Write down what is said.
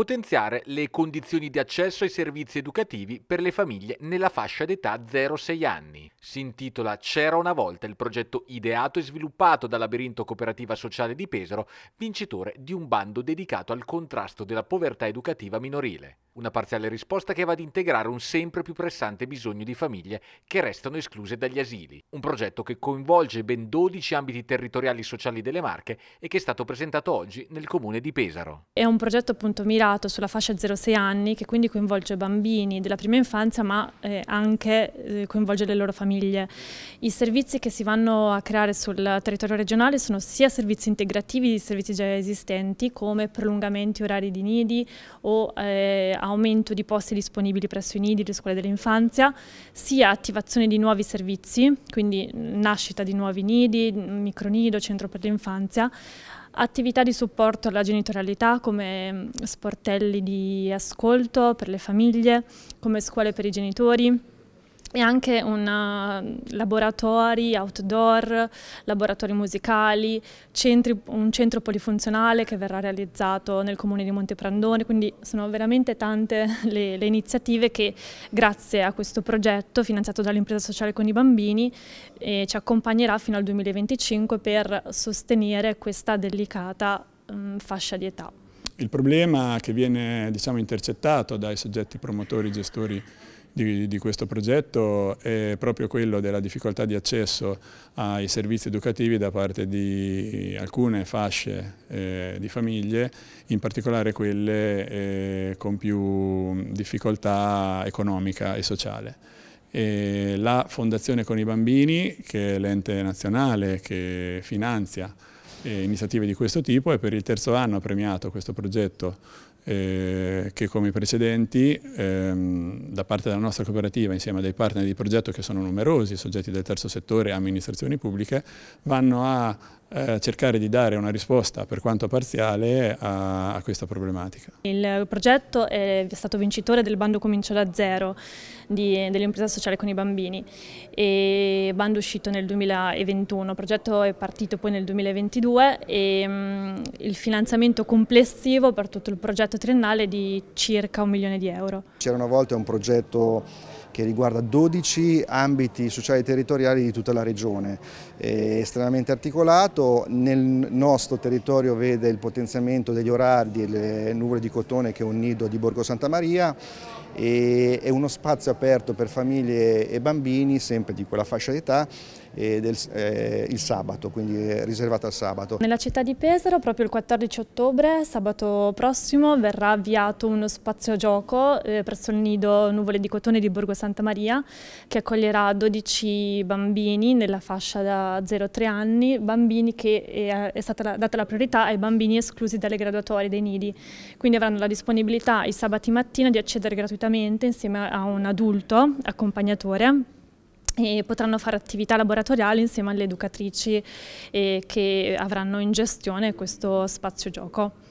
potenziare le condizioni di accesso ai servizi educativi per le famiglie nella fascia d'età 0-6 anni. Si intitola C'era una volta il progetto ideato e sviluppato da Labirinto Cooperativa Sociale di Pesaro, vincitore di un bando dedicato al contrasto della povertà educativa minorile. Una parziale risposta che va ad integrare un sempre più pressante bisogno di famiglie che restano escluse dagli asili. Un progetto che coinvolge ben 12 ambiti territoriali sociali delle Marche e che è stato presentato oggi nel comune di Pesaro. È un progetto appunto mirato sulla fascia 0-6 anni che quindi coinvolge bambini della prima infanzia ma eh, anche eh, coinvolge le loro famiglie. I servizi che si vanno a creare sul territorio regionale sono sia servizi integrativi di servizi già esistenti come prolungamenti orari di nidi o eh, aumento di posti disponibili presso i nidi, le scuole dell'infanzia, sia attivazione di nuovi servizi, quindi nascita di nuovi nidi, micronido, centro per l'infanzia, attività di supporto alla genitorialità come mm, sportelli di ascolto per le famiglie, come scuole per i genitori, e anche una, eh, laboratori outdoor, laboratori musicali, centri, un centro polifunzionale che verrà realizzato nel comune di Monteprandone, quindi sono veramente tante le, le iniziative che grazie a questo progetto finanziato dall'impresa sociale con i bambini eh, ci accompagnerà fino al 2025 per sostenere questa delicata mh, mm, fascia di età. Il problema che viene diciamo, intercettato dai soggetti promotori, gestori di, di questo progetto è proprio quello della difficoltà di accesso ai servizi educativi da parte di alcune fasce eh, di famiglie, in particolare quelle eh, con più difficoltà economica e sociale. E la Fondazione con i Bambini, che è l'ente nazionale che finanzia eh, iniziative di questo tipo e per il terzo anno ha premiato questo progetto eh, che come i precedenti ehm, da parte della nostra cooperativa insieme a dei partner di progetto che sono numerosi, soggetti del terzo settore e amministrazioni pubbliche, vanno a eh, cercare di dare una risposta per quanto parziale a, a questa problematica. Il progetto è stato vincitore del bando Comincio da Zero dell'impresa sociale con i bambini e bando uscito nel 2021, il progetto è partito poi nel 2022 e mh, mm, il finanziamento complessivo per tutto il progetto triennale di circa un milione di euro. C'era una volta un progetto che riguarda 12 ambiti sociali e territoriali di tutta la regione. È estremamente articolato, nel nostro territorio vede il potenziamento degli orari e le nuvole di cotone che è un nido di Borgo Santa Maria e è uno spazio aperto per famiglie e bambini, sempre di quella fascia d'età, del, eh, il sabato, quindi riservata al sabato. Nella città di Pesaro proprio il 14 ottobre, sabato prossimo, verrà avviato uno spazio gioco eh, presso il nido Nuvole di Cotone di Borgo Santa Maria che accoglierà 12 bambini nella fascia da 0 a 3 anni, bambini che è, eh, è stata data la priorità ai bambini esclusi dalle graduatorie dei nidi. Quindi avranno la disponibilità i sabati mattina di accedere gratuitamente insieme a un adulto accompagnatore e potranno fare attività laboratoriali insieme alle educatrici eh, che avranno in gestione questo spazio gioco.